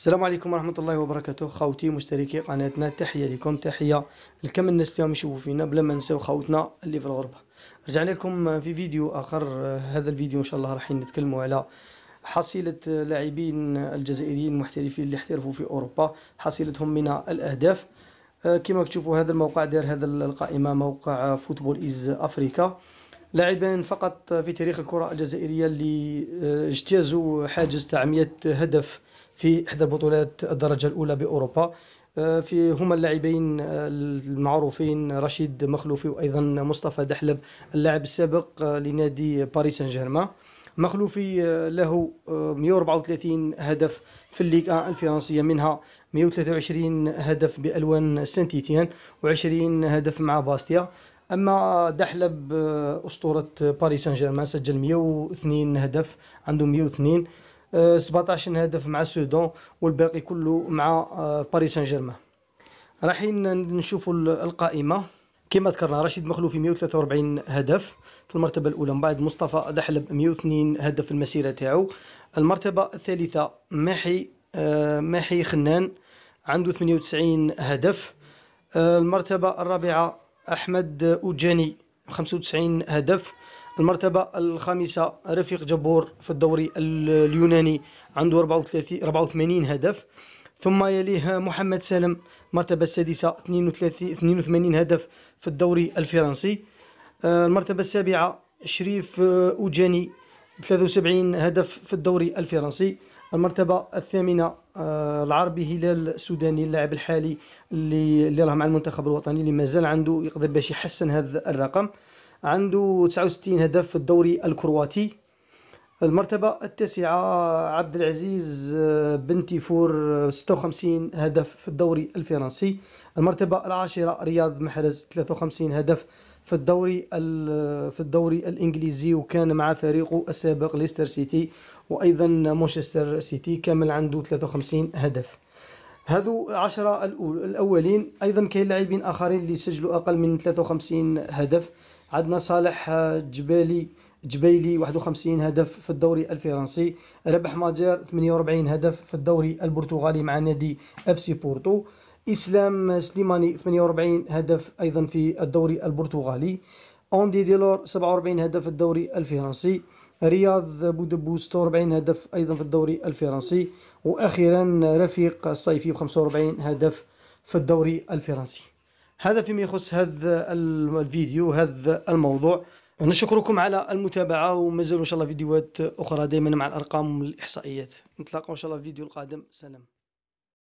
السلام عليكم ورحمة الله وبركاته خاوتي مشتركي قناتنا تحية لكم تحية لكم الناس اللي يشوفوا فينا بلا ما نساو خاوتنا اللي في الغربة رجعنا لكم في فيديو آخر هذا الفيديو إن شاء الله راح نتكلموا على حصيلة لاعبين الجزائريين المحترفين اللي احترفوا في أوروبا حصيلتهم من الأهداف كما تشوفوا هذا الموقع دار هذا القائمة موقع فوتبول إز أفريكا لاعبين فقط في تاريخ الكرة الجزائرية اللي اجتازوا حاجز تاع هدف في إحدى بطولات الدرجة الأولى بأوروبا آه، في هما اللاعبين آه، المعروفين رشيد مخلوفي وايضا مصطفى دحلب اللاعب السابق آه، لنادي باريس سان جيرمان مخلوفي له 134 هدف في الليغ 1 الفرنسيه منها 123 هدف بالوان سانتيتيان و20 هدف مع باستيا اما دحلب اسطوره باريس سان جيرمان سجل 102 هدف عنده 102 17 آه، هدف مع سودان والباقي كله مع آه، باريس سان جيرمان رايحين نشوفوا القائمه كما ذكرنا رشيد مخلوفي 143 هدف في المرتبة الأولى من بعد مصطفى دحلب 102 هدف في المسيرة تاعو المرتبة الثالثة ماحي آه ماحي خنان عنده 98 هدف آه المرتبة الرابعة أحمد أوجاني 95 هدف المرتبة الخامسة رفيق جبور في الدوري اليوناني عنده 34 84 هدف ثم يليه محمد سالم المرتبة السادسة 32 82 هدف في الدوري الفرنسي آه، المرتبة السابعة شريف آه، أوجاني 73 هدف في الدوري الفرنسي المرتبه الثامنه آه، العربي هلال السوداني اللاعب الحالي اللي راه مع المنتخب الوطني اللي مازال عنده يقدر باش يحسن هذا الرقم عنده 69 هدف في الدوري الكرواتي المرتبة التاسعة عبد العزيز آه، بن تيفور 56 آه، هدف في الدوري الفرنسي المرتبة العاشرة رياض محرز 53 هدف في الدوري آه، في الدوري الانجليزي وكان مع فريقه السابق ليستر سيتي وايضا مانشستر سيتي كامل عنده 53 هدف هادو العشرة الأولين أيضا كاين لاعبين آخرين اللي سجلوا أقل من 53 هدف عندنا صالح جبالي آه، جبيلي 51 هدف في الدوري الفرنسي ربح ماجير 48 هدف في الدوري البرتغالي مع نادي اف سي بورتو اسلام سليماني 48 هدف ايضا في الدوري البرتغالي اوندي ديلور 47 هدف في الدوري الفرنسي رياض بودبو 46 هدف ايضا في الدوري الفرنسي واخيرا رفيق الصيفي 45 هدف في الدوري الفرنسي هذا فيما يخص هذا الفيديو هذا الموضوع نشكركم على المتابعة ومازالوا إن شاء الله فيديوهات أخرى دائما مع الأرقام والإحصائيات نتلاقاو إن شاء الله في الفيديو القادم سلام